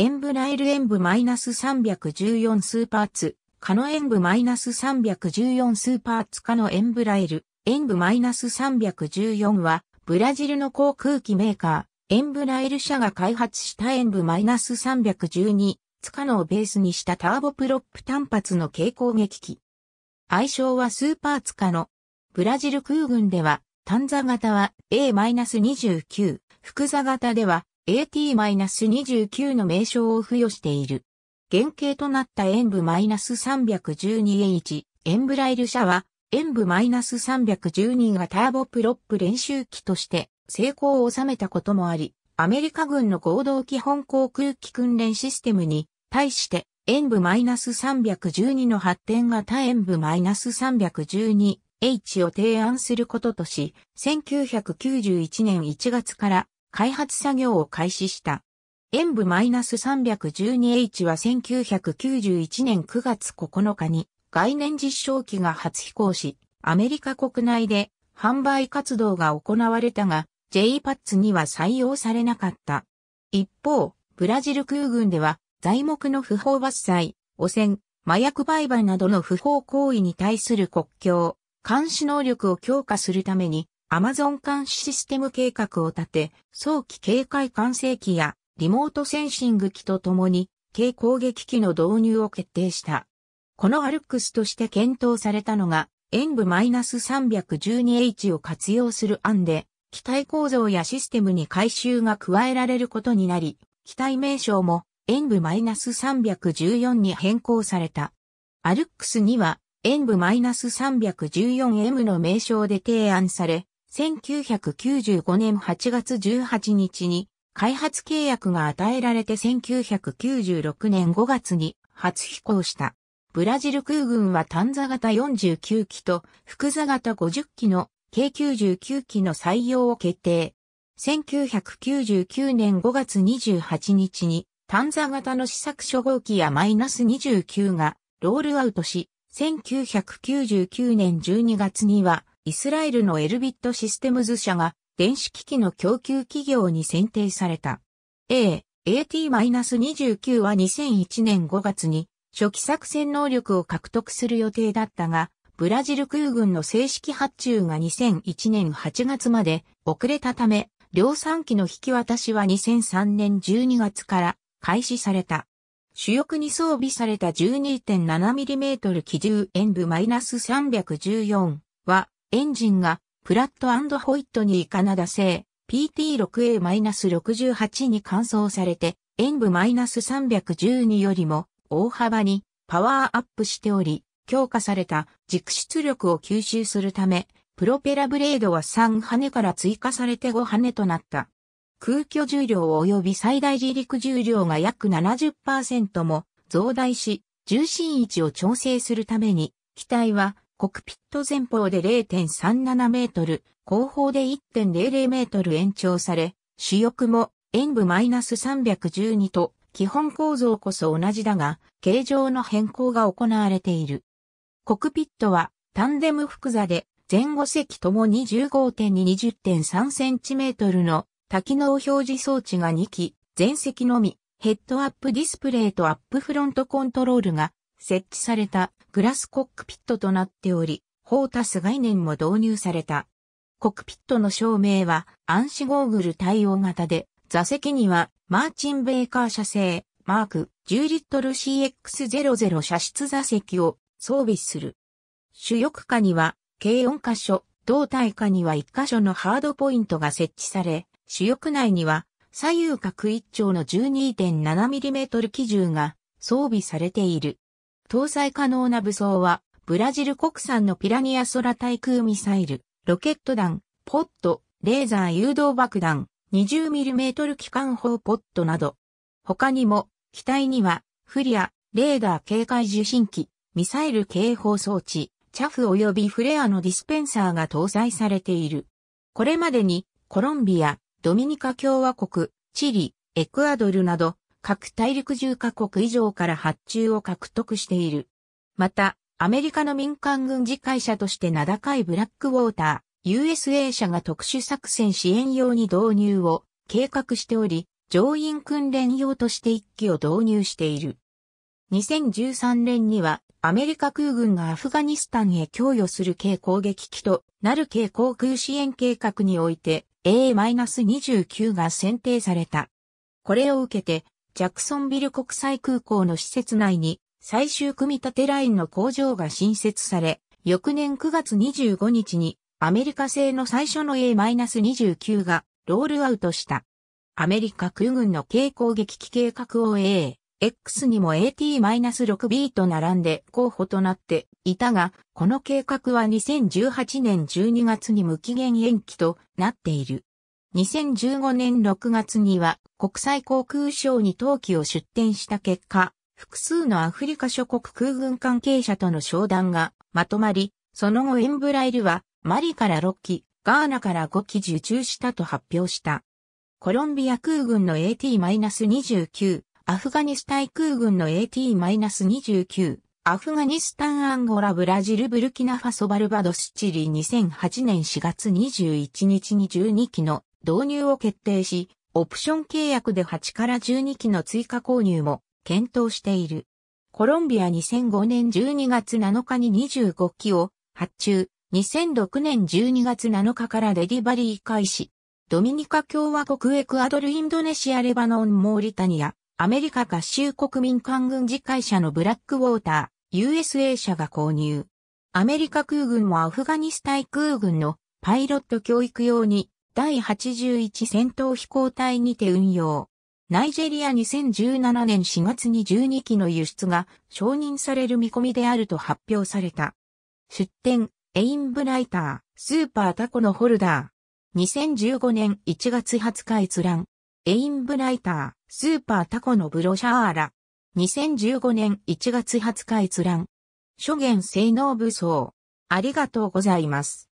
エンブライル演武マイナス314スーパーツ、カノ演武マイナス314スーパーツカノエンブライル、演武マイナス314は、ブラジルの航空機メーカー、エンブライル社が開発したエンブマイナス312、ツカノをベースにしたターボプロップ単発の軽攻撃機。愛称はスーパーツカノ。ブラジル空軍では、単座型は A-29、複座型では AT-29 の名称を付与している。原型となった塩部 -312H、塩ブライル社は、塩部 -312 がターボプロップ練習機として成功を収めたこともあり、アメリカ軍の合同基本航空機訓練システムに対して塩部 -312 の発展が他塩部 -312H を提案することとし、1991年1月から開発作業を開始した。塩部 -312H は1991年9月9日に概念実証機が初飛行し、アメリカ国内で販売活動が行われたが、j a ッ s には採用されなかった。一方、ブラジル空軍では、材木の不法伐採、汚染、麻薬売買などの不法行為に対する国境、監視能力を強化するために、アマゾン監視システム計画を立て、早期警戒管制機やリモートセンシング機とともに、軽攻撃機の導入を決定した。このアルックスとして検討されたのが、演武 -312H を活用する案で、機体構造やシステムに改修が加えられることになり、機体名称も演武 -314 に変更された。アルックスには演武 -314M の名称で提案され、1995年8月18日に開発契約が与えられて1996年5月に初飛行した。ブラジル空軍は単座型49機と複座型50機の計99機の採用を決定。1999年5月28日に単座型の試作初号機やマイナス29がロールアウトし、1999年12月にはイスラエルのエルビットシステムズ社が電子機器の供給企業に選定された。A、AT-29 は2001年5月に初期作戦能力を獲得する予定だったが、ブラジル空軍の正式発注が2001年8月まで遅れたため、量産機の引き渡しは2003年12月から開始された。主翼に装備された 12.7mm 機銃演分 -314 エンジンがプラットホイットニーカナダ製 PT6A-68 に換装されて、演武 -312 よりも大幅にパワーアップしており、強化された軸出力を吸収するため、プロペラブレードは3羽から追加されて5羽となった。空虚重量及び最大自力重量が約70%も増大し、重心位置を調整するために、機体はコクピット前方で0.37メートル、後方で1.00メートル延長され、主翼も演武 -312 と基本構造こそ同じだが、形状の変更が行われている。コクピットはタンデム複座で前後席とも25.220.3センチメートルの多機能表示装置が2機、前席のみ、ヘッドアップディスプレイとアップフロントコントロールが設置されたグラスコックピットとなっており、ォータス概念も導入された。コックピットの照明は暗視ゴーグル対応型で、座席にはマーチンベーカー社製マーク10リットル CX00 射出座席を装備する。主翼下には計4箇所、胴体下には1箇所のハードポイントが設置され、主翼内には左右角一丁の 12.7mm 基準が装備されている。搭載可能な武装は、ブラジル国産のピラニア空対空ミサイル、ロケット弾、ポット、レーザー誘導爆弾、20mm 機関砲ポットなど。他にも、機体には、フリア、レーダー警戒受信機、ミサイル警報装置、チャフ及びフレアのディスペンサーが搭載されている。これまでに、コロンビア、ドミニカ共和国、チリ、エクアドルなど、各大陸10カ国以上から発注を獲得している。また、アメリカの民間軍事会社として名高いブラックウォーター、USA 社が特殊作戦支援用に導入を計画しており、乗員訓練用として1機を導入している。2013年にはアメリカ空軍がアフガニスタンへ供与する軽攻撃機となる軽航空支援計画において A-29 が選定された。これを受けてジャクソンビル国際空港の施設内に最終組み立てラインの工場が新設され、翌年9月25日にアメリカ製の最初の A-29 がロールアウトした。アメリカ空軍の軽攻撃機計画を A、X にも AT-6B と並んで候補となっていたが、この計画は2018年12月に無期限延期となっている。2015年6月には国際航空ショーに陶器を出展した結果、複数のアフリカ諸国空軍関係者との商談がまとまり、その後エンブライルはマリから6機、ガーナから5機受注したと発表した。コロンビア空軍の AT-29、アフガニスタン空軍の AT-29、アフガニスタンアンゴラブラジルブルキナファソバルバドスチリ2008年4月21日に12機の導入を決定し、オプション契約で8から12機の追加購入も検討している。コロンビア2005年12月7日に25機を発注、2006年12月7日からデリバリー開始。ドミニカ共和国エクアドルインドネシアレバノンモーリタニア、アメリカ合衆国民間軍事会社のブラックウォーター、USA 社が購入。アメリカ空軍もアフガニスタン空軍のパイロット教育用に第81戦闘飛行隊にて運用。ナイジェリア2017年4月に12機の輸出が承認される見込みであると発表された。出展、エインブライター、スーパータコのホルダー。2015年1月20日閲覧。エインブライター、スーパータコのブロシャーラ。2015年1月20日閲覧。諸元性能武装。ありがとうございます。